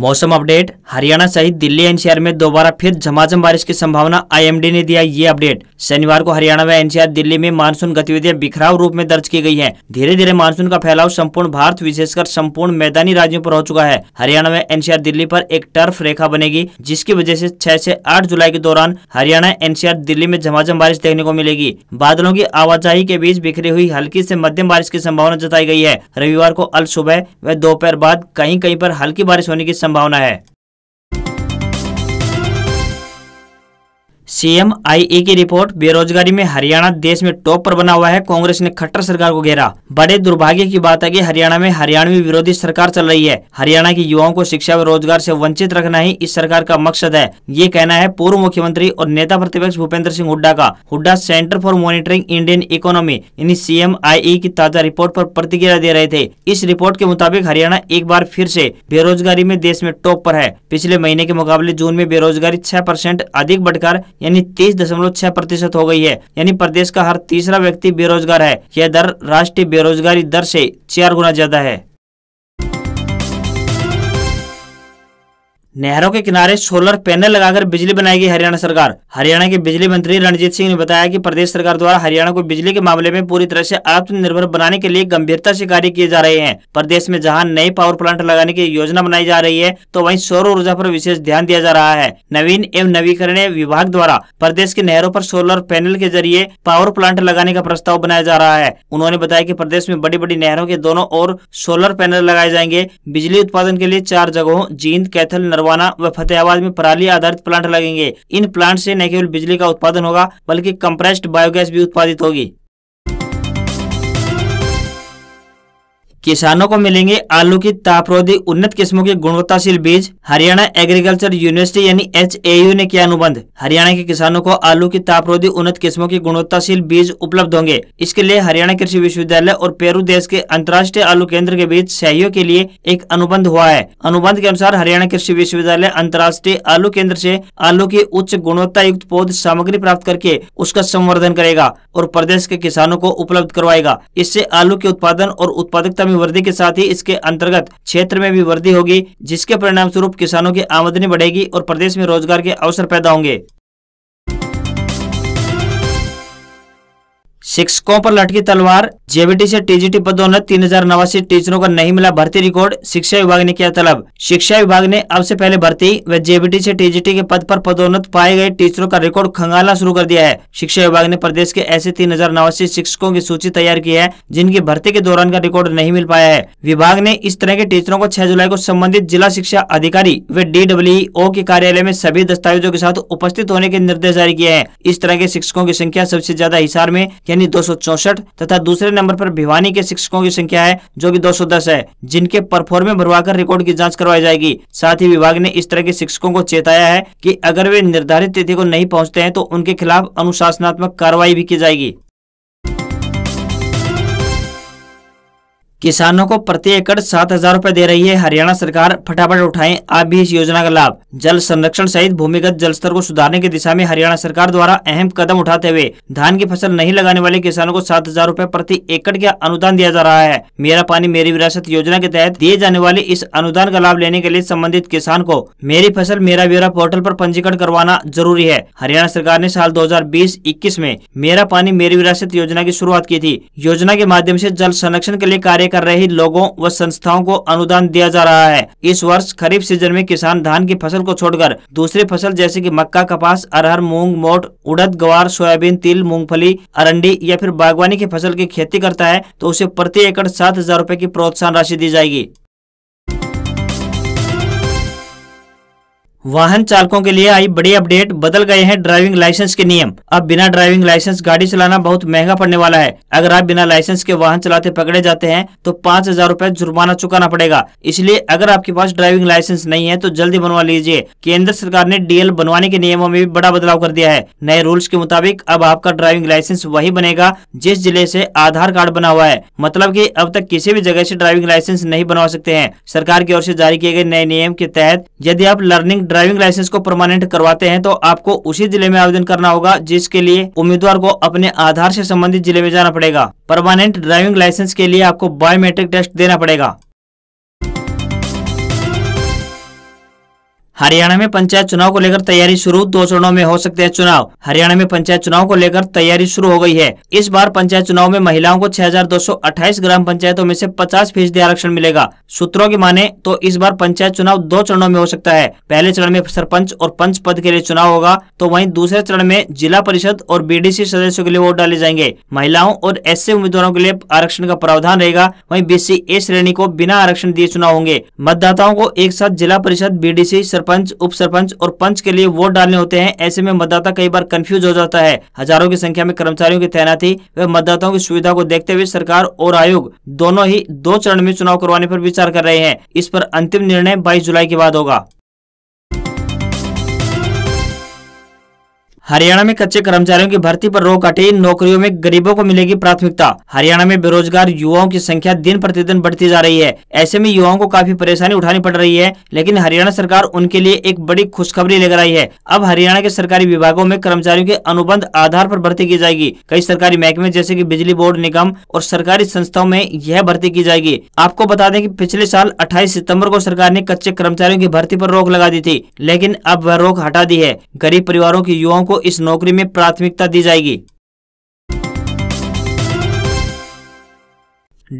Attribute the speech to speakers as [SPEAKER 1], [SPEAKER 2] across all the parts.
[SPEAKER 1] मौसम अपडेट हरियाणा सहित दिल्ली एनसीआर में दोबारा फिर झमाझम बारिश की संभावना आईएमडी ने दिया ये अपडेट शनिवार को हरियाणा व एनसीआर दिल्ली में मानसून गतिविधियां बिखराव रूप में दर्ज की गई हैं। धीरे धीरे मानसून का फैलाव संपूर्ण भारत विशेषकर संपूर्ण मैदानी राज्यों पर हो चुका है हरियाणा में एनसीआर दिल्ली आरोप एक टर्फ रेखा बनेगी जिसकी वजह ऐसी छह ऐसी आठ जुलाई के दौरान हरियाणा एनसीआर दिल्ली में झमाझम बारिश देखने को मिलेगी बादलों की आवाजाही के बीच बिखरी हुई हल्की ऐसी मध्यम बारिश की संभावना जताई गई है रविवार को अल सुबह व दोपहर बाद कहीं कहीं आरोप हल्की बारिश होने की संभावना है सीएम सीएमआईए की रिपोर्ट बेरोजगारी में हरियाणा देश में टॉप पर बना हुआ है कांग्रेस ने खट्टर सरकार को घेरा बड़े दुर्भाग्य की बात है कि हरियाणा में हरियाणवी विरोधी सरकार चल रही है हरियाणा के युवाओं को शिक्षा व रोजगार से वंचित रखना ही इस सरकार का मकसद है ये कहना है पूर्व मुख्यमंत्री और नेता प्रतिपक्ष भूपेंद्र सिंह हुड्डा का Hooda centre for monitoring Indian economy यानी सीएम की ताजा रिपोर्ट आरोप प्रतिक्रिया दे रहे थे इस रिपोर्ट के मुताबिक हरियाणा एक बार फिर ऐसी बेरोजगारी में देश में टॉप आरोप है पिछले महीने के मुकाबले जून में बेरोजगारी छह अधिक बढ़कर यानी तीस दशमलव छह प्रतिशत हो गई है यानी प्रदेश का हर तीसरा व्यक्ति बेरोजगार है यह दर राष्ट्रीय बेरोजगारी दर से चार गुना ज्यादा है नहरों के किनारे सोलर पैनल लगाकर बिजली बनाएगी हरियाणा सरकार हरियाणा के बिजली मंत्री रणजीत सिंह ने बताया कि प्रदेश सरकार द्वारा हरियाणा को बिजली के मामले में पूरी तरह से आत्मनिर्भर बनाने के लिए गंभीरता से कार्य किए जा रहे हैं प्रदेश में जहां नए पावर प्लांट लगाने की योजना बनाई जा रही है तो वही सौर ऊर्जा आरोप विशेष ध्यान दिया जा रहा है नवीन एवं नवीकरणीय विभाग द्वारा प्रदेश के नहरों आरोप सोलर पैनल के जरिए पावर प्लांट लगाने का प्रस्ताव बनाया जा रहा है उन्होंने बताया की प्रदेश में बड़ी बड़ी नहरों के दोनों ओर सोलर पैनल लगाए जाएंगे बिजली उत्पादन के लिए चार जगहों जींद कैथल नरवा नवाना व फतेहाबाद में पराली आधारित प्लांट लगेंगे इन प्लांट से न केवल बिजली का उत्पादन होगा बल्कि कंप्रेस्ड बायोगैस भी उत्पादित होगी किसानों को मिलेंगे आलू की तापरोधी उन्नत किस्मों के गुणवत्ताशील बीज हरियाणा एग्रीकल्चर यूनिवर्सिटी यानी एच ने किया अनुबंध हरियाणा के किसानों को आलू की तापरोधी उन्नत किस्मों के गुणवत्ताशील बीज उपलब्ध होंगे इसके लिए हरियाणा कृषि विश्वविद्यालय और पेरू देश के अंतर्राष्ट्रीय आलू केंद्र के बीच सहयोग के लिए एक अनुबंध हुआ है अनुबंध के अनुसार हरियाणा कृषि विश्वविद्यालय अंतर्राष्ट्रीय आलू केंद्र ऐसी आलू की उच्च गुणवत्ता युक्त पौध सामग्री प्राप्त करके उसका संवर्धन करेगा और प्रदेश के किसानों को उपलब्ध करवाएगा इससे आलू के उत्पादन और उत्पादकता में वृद्धि के साथ ही इसके अंतर्गत क्षेत्र में भी वृद्धि होगी जिसके परिणाम स्वरूप किसानों की आमदनी बढ़ेगी और प्रदेश में रोजगार के अवसर पैदा होंगे शिक्षकों पर लटकी तलवार जेबीटी से टीजीटी पदोन्नत तीन हजार नवासी टीचरों का नहीं मिला भर्ती रिकॉर्ड शिक्षा विभाग ने किया तलब शिक्षा विभाग ने अब से पहले भर्ती व जेबीटी से टीजीटी के पद पर पदोन्नत पाए गए टीचरों का रिकॉर्ड खंगालना शुरू कर दिया है शिक्षा विभाग ने प्रदेश के ऐसे तीन हजार नवासी शिक्षकों की सूची तैयार की है जिनकी भर्ती के दौरान का रिकॉर्ड नहीं मिल पाया है विभाग ने इस तरह के टीचरों को छह जुलाई को संबंधित जिला शिक्षा अधिकारी व ओ के कार्यालय में सभी दस्तावेजों के साथ उपस्थित होने के निर्देश जारी किए हैं इस तरह के शिक्षकों की संख्या सबसे ज्यादा हिसार में यानी दो तथा दूसरे नंबर पर भिवानी के शिक्षकों की संख्या है जो की 210 है जिनके भरवा भरवाकर रिकॉर्ड की जाँच करवाई जाएगी साथ ही विभाग ने इस तरह के शिक्षकों को चेताया है की अगर वे निर्धारित तिथि को नहीं पहुँचते हैं तो उनके खिलाफ अनुशासनात्मक कार्रवाई भी की जाएगी किसानों को प्रति एकड़ सात हजार रूपए दे रही है हरियाणा सरकार फटाफट उठाएं आप भी इस योजना का लाभ जल संरक्षण सहित भूमिगत जल स्तर को सुधारने की दिशा में हरियाणा सरकार द्वारा अहम कदम उठाते हुए धान की फसल नहीं लगाने वाले किसानों को सात हजार रूपए प्रति एकड़ का अनुदान दिया जा रहा है मेरा पानी मेरी विरासत योजना के तहत दिए जाने वाले इस अनुदान का लाभ लेने के लिए संबंधित किसान को मेरी फसल मेरा ब्यौरा पोर्टल आरोप पंजीकरण करवाना जरूरी है हरियाणा सरकार ने साल दो हजार में मेरा पानी मेरी विरासत योजना की शुरुआत की थी योजना के माध्यम ऐसी जल संरक्षण के लिए कार्य कर रहे लोगों व संस्थाओं को अनुदान दिया जा रहा है इस वर्ष खरीफ सीजन में किसान धान की फसल को छोड़कर दूसरी फसल जैसे कि मक्का कपास अरहर मूंग मोट उड़द गवार सोयाबीन तिल मूंगफली अरंडी या फिर बागवानी की फसल की खेती करता है तो उसे प्रति एकड़ सात हजार रूपए की प्रोत्साहन राशि दी जाएगी वाहन चालकों के लिए आई बड़ी अपडेट बदल गए हैं ड्राइविंग लाइसेंस के नियम अब बिना ड्राइविंग लाइसेंस गाड़ी चलाना बहुत महंगा पड़ने वाला है अगर आप बिना लाइसेंस के वाहन चलाते पकड़े जाते हैं तो पाँच हजार रूपए जुर्माना चुकाना पड़ेगा इसलिए अगर आपके पास ड्राइविंग लाइसेंस नहीं है तो जल्दी बनवा लीजिए केंद्र सरकार ने डीएल बनवाने के नियमों में भी बड़ा बदलाव कर दिया है नए रूल्स के मुताबिक अब आपका ड्राइविंग लाइसेंस वही बनेगा जिस जिले ऐसी आधार कार्ड बना हुआ है मतलब की अब तक किसी भी जगह ऐसी ड्राइविंग लाइसेंस नहीं बनवा सकते हैं सरकार की ओर ऐसी जारी किए गए नए नियम के तहत यदि आप लर्निंग ड्राइविंग लाइसेंस को परमानेंट करवाते हैं तो आपको उसी जिले में आवेदन करना होगा जिसके लिए उम्मीदवार को अपने आधार से संबंधित जिले में जाना पड़ेगा परमानेंट ड्राइविंग लाइसेंस के लिए आपको बायोमेट्रिक टेस्ट देना पड़ेगा हरियाणा में पंचायत चुनाव को लेकर तैयारी शुरू दो चरणों में हो सकते हैं चुनाव हरियाणा में पंचायत चुनाव को लेकर तैयारी शुरू हो गई है इस बार पंचायत चुनाव में महिलाओं को 6,228 ग्राम पंचायतों में से 50 फीसदी आरक्षण मिलेगा सूत्रों की माने तो इस बार पंचायत चुनाव दो चरणों में हो सकता है पहले चरण में सरपंच और पंच पद के लिए चुनाव होगा तो वही दूसरे चरण में जिला परिषद और बी सदस्यों के लिए वोट डाले जाएंगे महिलाओं और एस उम्मीदवारों के लिए आरक्षण का प्रावधान रहेगा वही बी ए श्रेणी को बिना आरक्षण दिए चुनाव होंगे मतदाताओं को एक साथ जिला परिषद बी डी सरपंच उप सरपंच और पंच के लिए वोट डालने होते हैं ऐसे में मतदाता कई बार कंफ्यूज हो जाता है हजारों की संख्या में कर्मचारियों की तैनाती व मतदाताओं की सुविधा को देखते हुए सरकार और आयोग दोनों ही दो चरण में चुनाव करवाने पर विचार कर रहे हैं इस पर अंतिम निर्णय बाईस जुलाई के बाद होगा हरियाणा में कच्चे कर्मचारियों की भर्ती पर रोक हटे नौकरियों में गरीबों को मिलेगी प्राथमिकता हरियाणा में बेरोजगार युवाओं की संख्या दिन प्रतिदिन बढ़ती जा रही है ऐसे में युवाओं को काफी परेशानी उठानी पड़ रही है लेकिन हरियाणा सरकार उनके लिए एक बड़ी खुशखबरी लेकर आई है अब हरियाणा के सरकारी विभागों में कर्मचारियों के अनुबंध आधार आरोप भर्ती की जाएगी कई सरकारी महकमे जैसे की बिजली बोर्ड निगम और सरकारी संस्थाओं में यह भर्ती की जाएगी आपको बता दें की पिछले साल अट्ठाईस सितम्बर को सरकार ने कच्चे कर्मचारियों की भर्ती आरोप रोक लगा दी थी लेकिन अब वह रोक हटा दी है गरीब परिवारों के युवाओं को इस नौकरी में प्राथमिकता दी जाएगी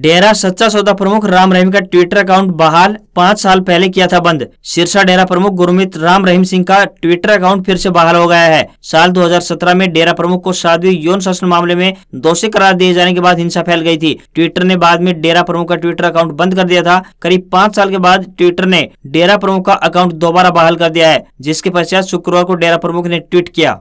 [SPEAKER 1] डेरा सच्चा सौदा प्रमुख राम रहीम का ट्विटर अकाउंट बहाल पाँच साल पहले किया था बंद सिरसा डेरा प्रमुख गुरमित राम रहीम सिंह का ट्विटर अकाउंट फिर से बहाल हो गया है साल 2017 में डेरा प्रमुख को साध्वी यौन शासन मामले में दोषी करार दिए जाने के बाद हिंसा फैल गई थी ट्विटर ने बाद में डेरा प्रमुख का ट्विटर अकाउंट बंद कर दिया था करीब पाँच साल के बाद ट्विटर ने डेरा प्रमुख का अकाउंट दोबारा बहाल कर दिया है जिसके पश्चात शुक्रवार को डेरा प्रमुख ने ट्वीट किया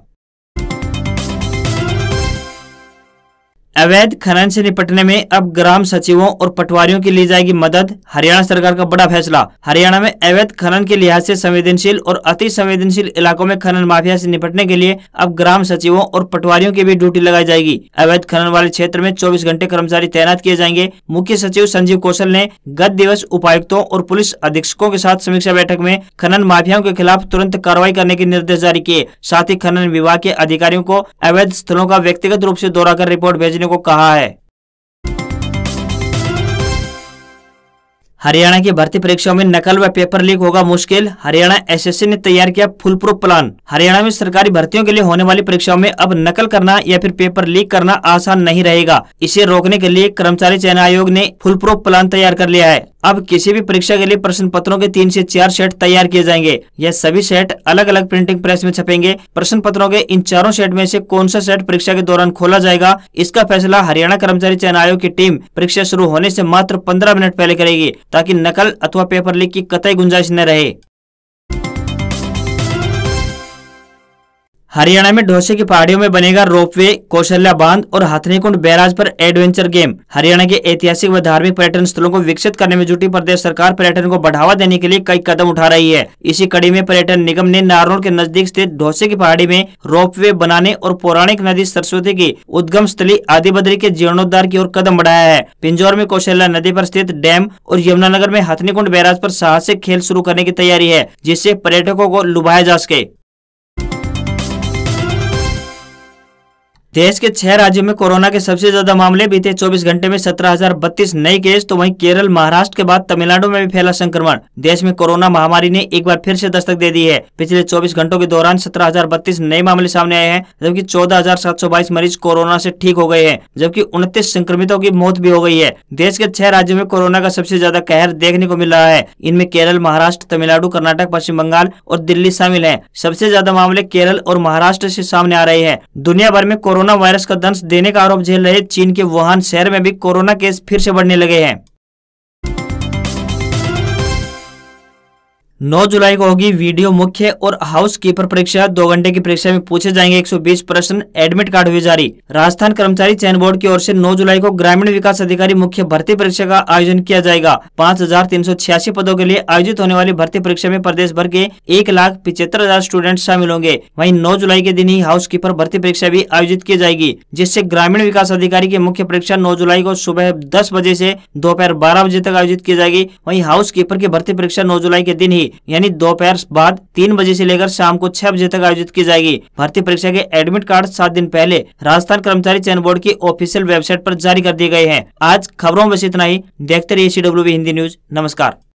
[SPEAKER 1] अवैध खनन से निपटने में अब ग्राम सचिवों और पटवारियों की ली जाएगी मदद हरियाणा सरकार का बड़ा फैसला हरियाणा में अवैध खनन के लिहाज से संवेदनशील और अति संवेदनशील इलाकों में खनन माफिया से निपटने के लिए अब ग्राम सचिवों और पटवारियों की भी ड्यूटी लगाई जाएगी अवैध खनन वाले क्षेत्र में चौबीस घंटे कर्मचारी तैनात किए जाएंगे मुख्य सचिव संजीव कौशल ने गत दिवस उपायुक्तों और पुलिस अधीक्षकों के साथ समीक्षा बैठक में खनन माफियाओं के खिलाफ तुरंत कार्रवाई करने के निर्देश जारी किए साथ ही खनन विभाग के अधिकारियों को अवैध स्थलों का व्यक्तिगत रूप ऐसी दौरा कर रिपोर्ट भेजने करने को कहा है हरियाणा की भर्ती परीक्षाओं में नकल व पेपर लीक होगा मुश्किल हरियाणा एसएससी ने तैयार किया फुल प्रूफ प्लान हरियाणा में सरकारी भर्तियों के लिए होने वाली परीक्षाओं में अब नकल करना या फिर पेपर लीक करना आसान नहीं रहेगा इसे रोकने के लिए कर्मचारी चयन आयोग ने फुल प्रूफ प्लान तैयार कर लिया है अब किसी भी परीक्षा के लिए प्रश्न पत्रों के तीन से चार सेट तैयार किए जाएंगे यह सभी सेट अलग अलग प्रिंटिंग प्रेस में छपेंगे प्रश्न पत्रों के इन चारों सेट में से कौन सा सेट परीक्षा के दौरान खोला जाएगा इसका फैसला हरियाणा कर्मचारी चयन आयोग की टीम परीक्षा शुरू होने ऐसी मात्र पंद्रह मिनट पहले करेगी ताकि नकल अथवा पेपर लीक की कतई गुंजाइश न रहे हरियाणा में ढोसे की पहाड़ियों में बनेगा रोपवे कौशल्या बांध और हथनीकुंड बैराज पर एडवेंचर गेम हरियाणा के ऐतिहासिक व धार्मिक पर्यटन स्थलों को विकसित करने में जुटी प्रदेश सरकार पर्यटन को बढ़ावा देने के लिए कई कदम उठा रही है इसी कड़ी में पर्यटन निगम ने नारोल के नजदीक स्थित ढोसे की पहाड़ी में रोप बनाने और पौराणिक नदी सरस्वती की उद्गम स्थली आदि बद्री के जीर्णोद्धार की ओर कदम बढ़ाया है पिंजौर में कौशल्या नदी आरोप स्थित डैम और यमुनानगर में हथनी बैराज आरोप साहसिक खेल शुरू करने की तैयारी है जिससे पर्यटकों को लुभाया जा सके देश के छह राज्यों में कोरोना के सबसे ज्यादा मामले बीते 24 घंटे में सत्रह नए केस तो वहीं केरल महाराष्ट्र के बाद तमिलनाडु में भी फैला संक्रमण देश में कोरोना महामारी ने एक बार फिर से दस्तक दे दी है पिछले 24 घंटों के दौरान सत्रह नए मामले सामने आए हैं जबकि 14,722 मरीज कोरोना से ठीक हो गए हैं जबकि उनतीस संक्रमितों की मौत भी हो गई है देश के छह राज्यों में कोरोना का सबसे ज्यादा कहर देखने को मिल रहा है इनमें केरल महाराष्ट्र तमिलनाडु कर्नाटक पश्चिम बंगाल और दिल्ली शामिल है सबसे ज्यादा मामले केरल और महाराष्ट्र ऐसी सामने आ रहे हैं दुनिया भर में कोरोना कोरोना वायरस का दंश देने का आरोप झेल रहे चीन के वुहान शहर में भी कोरोना केस फिर से बढ़ने लगे हैं 9 जुलाई को होगी वीडियो मुख्य और हाउस कीपर परीक्षा दो घंटे की परीक्षा में पूछे जाएंगे 120 प्रश्न एडमिट कार्ड हुए जारी राजस्थान कर्मचारी चयन बोर्ड की ओर से 9 जुलाई को ग्रामीण विकास अधिकारी मुख्य भर्ती परीक्षा का आयोजन किया जाएगा पाँच पदों के लिए आयोजित होने वाली भर्ती परीक्षा में प्रदेश भर के एक लाख पिछहत्तर हजार स्टूडेंट शामिल होंगे वही नौ जुलाई के दिन ही हाउस कीपर भर्ती परीक्षा भी आयोजित की जाएगी जिससे ग्रामीण विकास अधिकारी की मुख्य परीक्षा नौ जुलाई को सुबह दस बजे ऐसी दोपहर बारह बजे तक आयोजित की जाएगी वही हाउस कीपर की भर्ती परीक्षा नौ जुलाई के दिन ही जाएगी यानी दोपहर बाद तीन बजे से लेकर शाम को छह बजे तक आयोजित की जाएगी भर्ती परीक्षा के एडमिट कार्ड सात दिन पहले राजस्थान कर्मचारी चयन बोर्ड की ऑफिशियल वेबसाइट आरोप जारी कर दिए गए हैं आज खबरों में इतना ही देखते रहिए सी हिंदी न्यूज नमस्कार